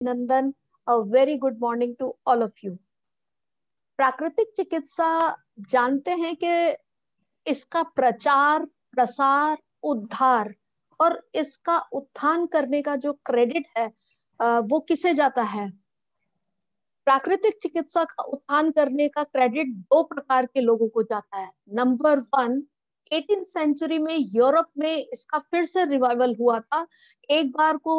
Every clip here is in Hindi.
अभिनंदन a very good morning to all of you प्राकृतिक चिकित्सा जानते हैं कि इसका प्रचार प्रसार उद्धार और इसका उत्थान करने का जो क्रेडिट है वो किसे जाता है प्राकृतिक चिकित्सा का उत्थान करने का क्रेडिट दो प्रकार के लोगों को जाता है नंबर वन एटीन सेंचुरी में यूरोप में इसका फिर से रिवाइवल हुआ था एक बार को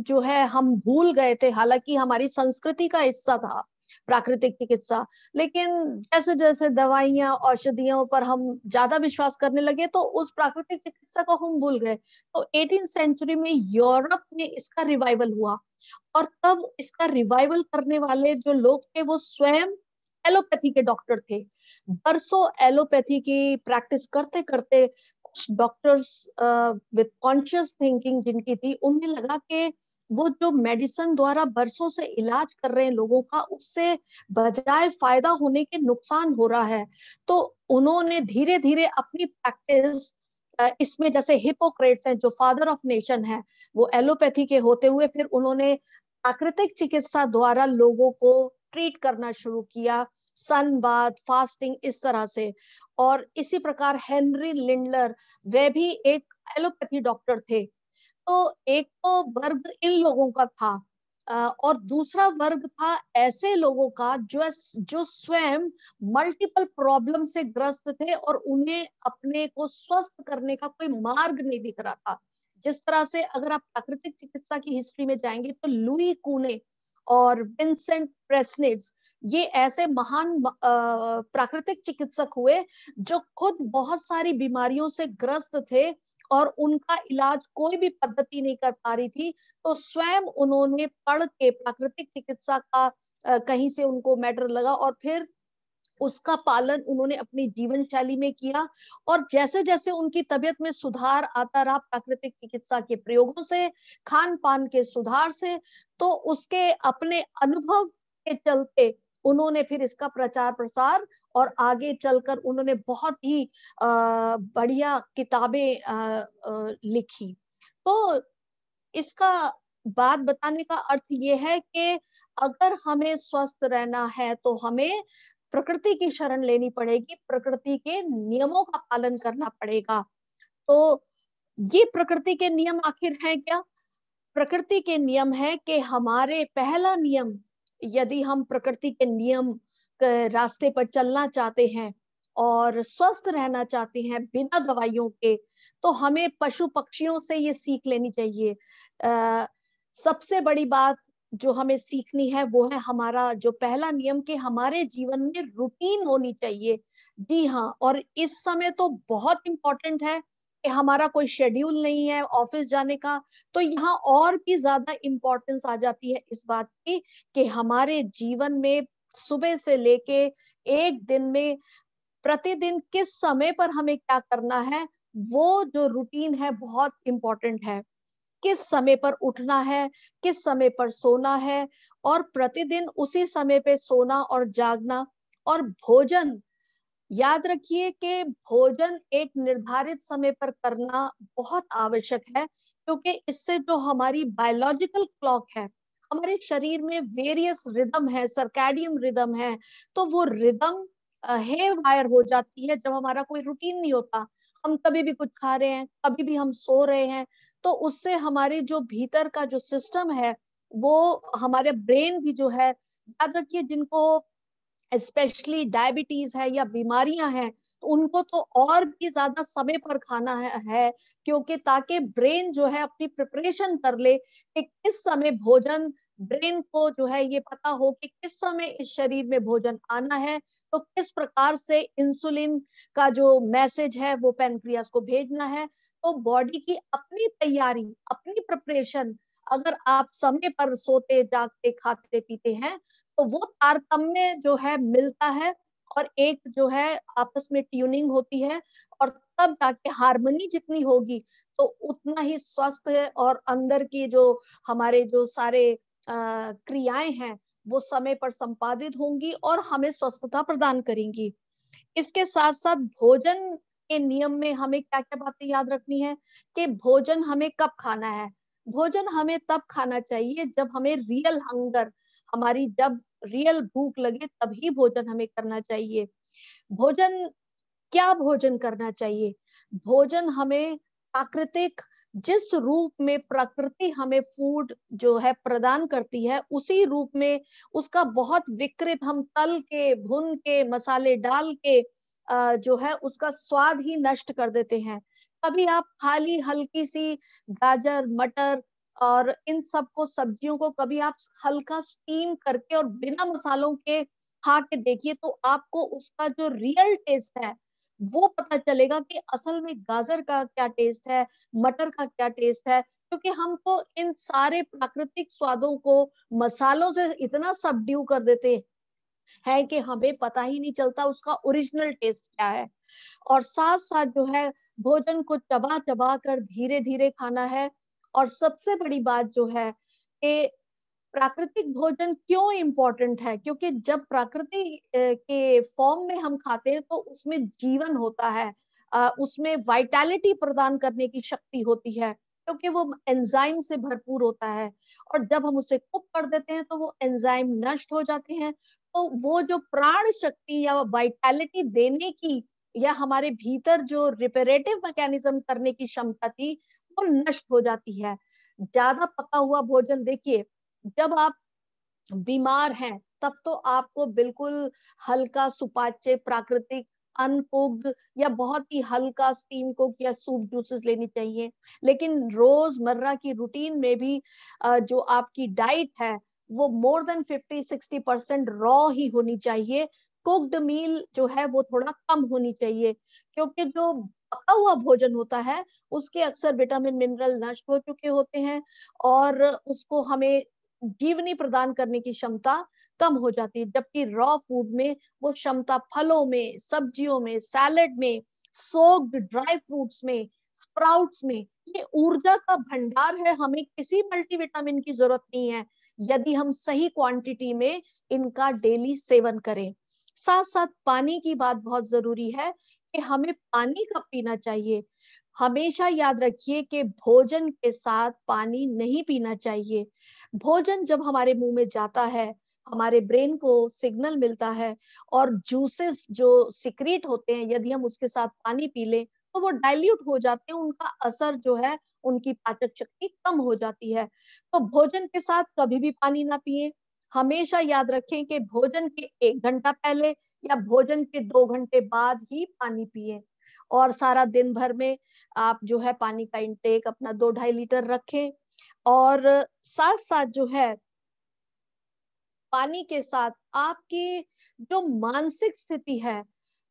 जो है हम भूल गए थे हालांकि हमारी संस्कृति का हिस्सा था प्राकृतिक चिकित्सा लेकिन जैसे जैसे दवाइयां औषधियों पर हम ज्यादा विश्वास करने लगे तो उस प्राकृतिक चिकित्सा को हम भूल गए तो एटीन सेंचुरी में यूरोप में इसका रिवाइवल हुआ और तब इसका रिवाइवल करने वाले जो लोग थे वो स्वयं एलोपैथी के डॉक्टर थे बरसों एलोपैथी की प्रैक्टिस करते करते कुछ डॉक्टर्स विद कॉन्शियस थिंकिंग जिनकी थी उन्हें लगा कि वो जो मेडिसिन द्वारा बरसों से इलाज कर रहे हैं लोगों का उससे बजाय फायदा होने के नुकसान हो रहा है तो उन्होंने धीरे धीरे अपनी प्रैक्टिस uh, इसमें जैसे हिपोक्रेट्स हैं जो फादर ऑफ नेशन है वो एलोपैथी के होते हुए फिर उन्होंने प्राकृतिक चिकित्सा द्वारा लोगों को ट्रीट करना शुरू किया सन बाद फास्टिंग इस तरह से और इसी प्रकार हेनरी लिंडलर वे भी एक एलोपैथी डॉक्टर थे तो एक तो वर्ग इन लोगों का था और दूसरा वर्ग था ऐसे लोगों का जो जो स्वयं मल्टीपल प्रॉब्लम से ग्रस्त थे और उन्हें अपने को स्वस्थ करने का कोई मार्ग नहीं दिख रहा था जिस तरह से अगर आप प्राकृतिक चिकित्सा की हिस्ट्री में जाएंगे तो लुई कूने और विंसेंट प्रेसनिट्स ये ऐसे महान प्राकृतिक चिकित्सक हुए जो खुद बहुत सारी बीमारियों से ग्रस्त थे और उनका इलाज कोई भी पद्धति नहीं कर पा रही थी तो स्वयं उन्होंने पढ़ के प्राकृतिक चिकित्सा का कहीं से उनको मैटर लगा और फिर उसका पालन उन्होंने अपनी जीवन शैली में किया और जैसे जैसे उनकी तबियत में सुधार आता रहा प्राकृतिक चिकित्सा के प्रयोगों से खान पान के सुधार से तो उसके अपने अनुभव के चलते उन्होंने फिर इसका प्रचार प्रसार और आगे चलकर उन्होंने बहुत ही बढ़िया किताबें लिखी तो इसका बात बताने का अर्थ ये है कि अगर हमें स्वस्थ रहना है तो हमें प्रकृति की शरण लेनी पड़ेगी प्रकृति के नियमों का पालन करना पड़ेगा तो ये प्रकृति के नियम आखिर है क्या प्रकृति के नियम है कि हमारे पहला नियम यदि हम प्रकृति के नियम के रास्ते पर चलना चाहते हैं और स्वस्थ रहना चाहते हैं बिना दवाइयों के तो हमें पशु पक्षियों से ये सीख लेनी चाहिए आ, सबसे बड़ी बात जो हमें सीखनी है वो है हमारा जो पहला नियम कि हमारे जीवन में रूटीन होनी चाहिए जी हाँ और इस समय तो बहुत इम्पोर्टेंट है हमारा कोई शेड्यूल नहीं है ऑफिस जाने का तो यहाँ और भी ज्यादा इम्पोर्टेंस आ जाती है इस बात की कि हमारे जीवन में सुबह से लेके एक दिन में प्रतिदिन किस समय पर हमें क्या करना है वो जो रूटीन है बहुत इम्पोर्टेंट है किस समय पर उठना है किस समय पर सोना है और प्रतिदिन उसी समय पे सोना और जागना और भोजन याद रखिए कि भोजन एक निर्धारित समय पर करना बहुत आवश्यक है क्योंकि इससे जो हमारी बायोलॉजिकल क्लॉक है हमारे शरीर में वेरियस रिदम है सरकैडियम रिदम है तो वो रिदम हे वायर हो जाती है जब हमारा कोई रूटीन नहीं होता हम कभी भी कुछ खा रहे हैं कभी भी हम सो रहे हैं तो उससे हमारे जो भीतर का जो सिस्टम है वो हमारे ब्रेन भी जो है याद रखिए जिनको स्पेशली डायबिटीज है या बीमारियां हैं तो उनको तो और भी ज्यादा समय पर खाना है, है क्योंकि ताकि ब्रेन जो है अपनी प्रिपरेशन कर ले कि किस समय भोजन ब्रेन को जो है ये पता हो कि किस समय इस शरीर में भोजन आना है तो किस प्रकार से इंसुलिन का जो मैसेज है वो पेनक्रियास को भेजना है तो बॉडी की अपनी तैयारी अपनी प्रिपरेशन अगर आप समय पर सोते जागते खाते पीते हैं तो वो तारतम्य जो है मिलता है और एक जो है आपस में ट्यूनिंग होती है और तब जाके हारमोनी जितनी होगी तो उतना ही स्वस्थ है और अंदर की जो हमारे जो सारे क्रियाएं हैं वो समय पर संपादित होंगी और हमें स्वस्थता प्रदान करेंगी इसके साथ साथ भोजन के नियम में हमें क्या क्या बातें याद रखनी है कि भोजन हमें कब खाना है भोजन हमें तब खाना चाहिए जब हमें रियल हंगर हमारी जब रियल भूख लगे तभी भोजन हमें करना चाहिए भोजन क्या भोजन करना चाहिए भोजन हमें प्राकृतिक जिस रूप में प्रकृति हमें फूड जो है प्रदान करती है उसी रूप में उसका बहुत विकृत हम तल के भुन के मसाले डाल के जो है उसका स्वाद ही नष्ट कर देते हैं कभी आप खाली हल्की सी गाजर मटर और इन सबको सब्जियों को कभी आप हल्का स्टीम करके और बिना मसालों के खा के देखिए तो आपको उसका जो रियल टेस्ट है वो पता चलेगा कि असल में गाजर का क्या टेस्ट है मटर का क्या टेस्ट है क्योंकि हम तो इन सारे प्राकृतिक स्वादों को मसालों से इतना सबड्यू कर देते है कि हमें पता ही नहीं चलता उसका ओरिजिनल टेस्ट क्या है और साथ साथ जो है भोजन को चबा चबा कर धीरे धीरे खाना है और सबसे बड़ी बात जो है कि प्राकृतिक भोजन क्यों इम्पोर्टेंट है क्योंकि जब प्रकृति के फॉर्म में हम खाते हैं तो उसमें जीवन होता है उसमें वाइटैलिटी प्रदान करने की शक्ति होती है क्योंकि वो एंजाइम से भरपूर होता है और जब हम उसे कुक कर देते हैं तो वो एंजाइम नष्ट हो जाते हैं तो वो जो प्राण शक्ति या वाइटैलिटी देने की या हमारे भीतर जो रिपेरेटिव मैकेनिज्म करने की क्षमता थी वो नष्ट हो जाती है ज्यादा पका हुआ भोजन देखिए जब आप बीमार हैं तब तो आपको बिल्कुल हल्का सुपाच्य प्राकृतिक अनकुक्ड या बहुत ही हल्का स्टीम कुक या सूप जूसेस लेनी चाहिए लेकिन रोजमर्रा की रूटीन में भी जो आपकी डाइट है वो more than fifty sixty percent raw ही होनी चाहिए कुक्ड मील जो है वो थोड़ा कम होनी चाहिए क्योंकि जो पका हुआ भोजन होता है उसके अक्सर विटामिन मिनरल नष्ट हो चुके होते हैं और उसको हमें जीवनी प्रदान करने की क्षमता कम हो जाती है जबकि रॉ फूड में वो क्षमता फलों में सब्जियों में सैलड में सोक्ड ड्राई फ्रूट्स में स्प्राउट्स में ये ऊर्जा का भंडार है हमें किसी मल्टीविटामिन की जरूरत नहीं है यदि हम सही क्वांटिटी में इनका डेली सेवन करें साथ साथ पानी की बात बहुत जरूरी है कि हमें पानी कब पीना चाहिए हमेशा याद रखिए कि भोजन के साथ पानी नहीं पीना चाहिए भोजन जब हमारे मुंह में जाता है हमारे ब्रेन को सिग्नल मिलता है और जूसेस जो सिक्रेट होते हैं यदि हम उसके साथ पानी पी लें तो वो डाइल्यूट हो जाते हैं उनका असर जो है उनकी पाचक शक्ति कम हो जाती है तो भोजन के साथ कभी भी पानी ना पिए हमेशा याद रखें कि भोजन के एक घंटा पहले या भोजन के दो घंटे बाद ही पानी पिए और सारा दिन भर में आप जो है पानी का इंटेक अपना दो ढाई लीटर रखें और साथ साथ जो है पानी के साथ आपकी जो मानसिक स्थिति है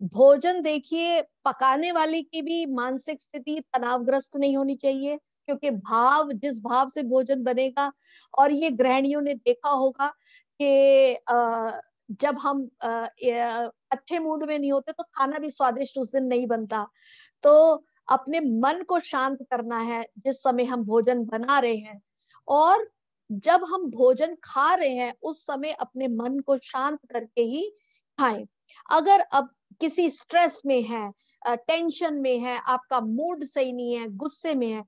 भोजन देखिए पकाने वाले की भी मानसिक स्थिति तनावग्रस्त नहीं होनी चाहिए क्योंकि भाव जिस भाव से भोजन बनेगा और ये ग्रहणियों ने देखा होगा कि जब हम अच्छे मूड में नहीं होते तो खाना भी स्वादिष्ट उस दिन नहीं बनता तो अपने मन को शांत करना है जिस समय हम भोजन बना रहे हैं और जब हम भोजन खा रहे हैं उस समय अपने मन को शांत करके ही खाएं अगर अब किसी स्ट्रेस में है टेंशन में है आपका मूड सही नहीं है गुस्से में है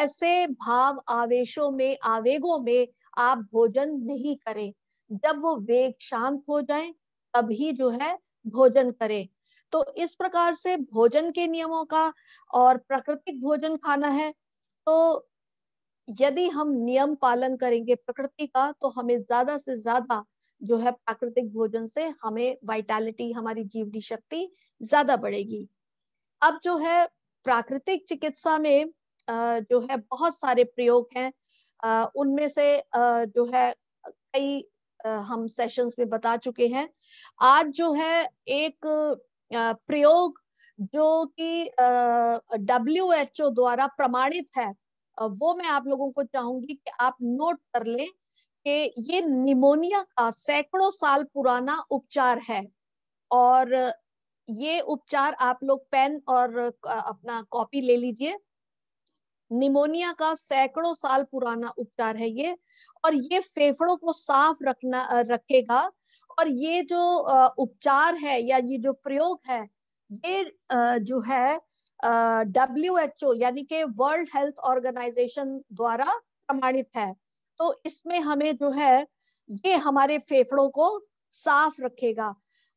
ऐसे भाव आवेशों में आवेगों में आप भोजन नहीं करें जब वो वेग शांत हो जाए तभी जो है भोजन करें तो इस प्रकार से भोजन के नियमों का और प्राकृतिक भोजन खाना है तो यदि हम नियम पालन करेंगे प्रकृति का तो हमें ज्यादा से ज्यादा जो है प्राकृतिक भोजन से हमें वाइटालिटी हमारी जीवनी शक्ति ज्यादा बढ़ेगी अब जो है प्राकृतिक चिकित्सा में जो है बहुत सारे प्रयोग हैं उनमें से जो है कई हम सेशंस में बता चुके हैं आज जो है एक प्रयोग जो कि डब्ल्यू एच ओ द्वारा प्रमाणित है वो मैं आप लोगों को चाहूंगी कि आप नोट कर लें कि ये निमोनिया का सैकड़ों साल पुराना उपचार है और ये उपचार आप लोग पेन और अपना कॉपी ले लीजिए निमोनिया का सैकड़ों साल पुराना उपचार है ये और ये फेफड़ों को साफ रखना रखेगा और ये जो उपचार है या ये जो प्रयोग है ये जो है डब्ल्यू एच ओ यानी कि वर्ल्ड हेल्थ ऑर्गेनाइजेशन द्वारा प्रमाणित है तो इसमें हमें जो है ये हमारे फेफड़ों को साफ रखेगा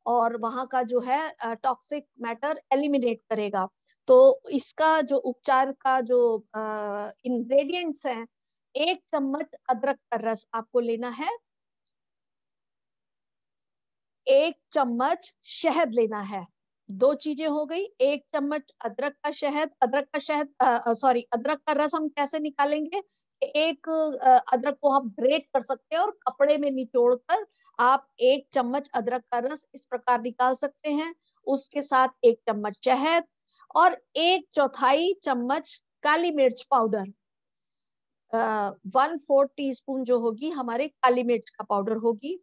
और वहां का जो है टॉक्सिक मैटर एलिमिनेट करेगा तो इसका जो उपचार का जो इंग्रेडिएंट्स हैं एक चम्मच अदरक का रस आपको लेना है एक चम्मच शहद लेना है दो चीजें हो गई एक चम्मच अदरक का शहद अदरक का शहद सॉरी अदरक का रस हम कैसे निकालेंगे एक अदरक को आप ग्रेट कर सकते हैं और कपड़े में निचोड़कर आप एक चम्मच अदरक का रस इस प्रकार निकाल सकते हैं उसके साथ एक चम्मच शहद और एक चौथाई चम्मच काली मिर्च powder one fourth teaspoon जो होगी हमारे काली मिर्च का पाउडर होगी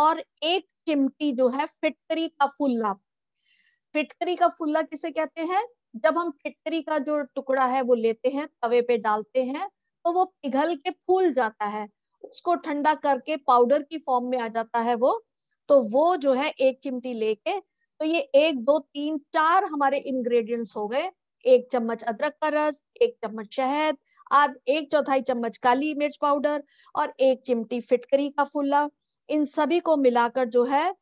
और एक चिमटी जो है फिटकरी का फुल्ला फिटकरी का फुल्ला किसे कहते हैं जब हम फिटकरी का जो टुकड़ा है वो लेते हैं तवे पे डालते हैं तो वो पिघल के फूल जाता है उसको ठंडा करके पाउडर की फॉर्म में आ जाता है वो तो वो जो है एक चिमटी लेके तो ये एक दो तीन चार हमारे इंग्रेडिएंट्स हो गए एक चम्मच अदरक का रस एक चम्मच शहद आध एक चौथाई चम्मच काली मिर्च पाउडर और एक चिमटी फिटकरी का फुल्ला इन सभी को मिलाकर जो है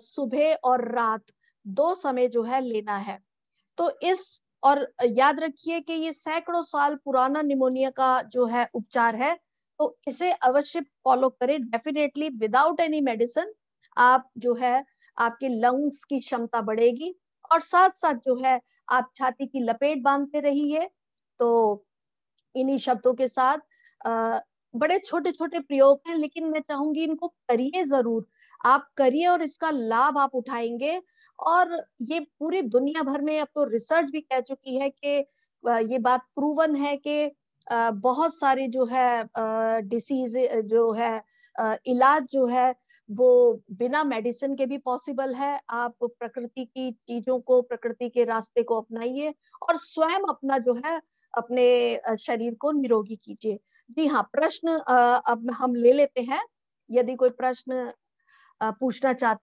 सुबह और रात दो समय जो है लेना है तो इस और याद रखिए कि ये सैकड़ों साल पुराना निमोनिया का जो है उपचार है तो इसे अवश्य फॉलो करें डेफिनेटली विदाउट एनी मेडिसिन आप जो है आपके लंग्स की क्षमता बढ़ेगी और साथ साथ जो है आप छाती की लपेट बांधते रहिए तो इन्हीं शब्दों के साथ आ, बड़े छोटे छोटे प्रयोग हैं लेकिन मैं चाहूंगी इनको करिए जरूर आप करिए और इसका लाभ आप उठाएंगे और ये पूरी दुनिया भर में अब तो रिसर्च भी कह चुकी है कि ये बात प्रूवन है कि बहुत सारी जो है डिसीज जो है इलाज जो है वो बिना मेडिसिन के भी पॉसिबल है आप प्रकृति की चीजों को प्रकृति के रास्ते को अपनाइए और स्वयं अपना जो है अपने शरीर को निरोगी कीजिए जी हाँ प्रश्न अब हम ले लेते हैं यदि कोई प्रश्न पूछना चाहते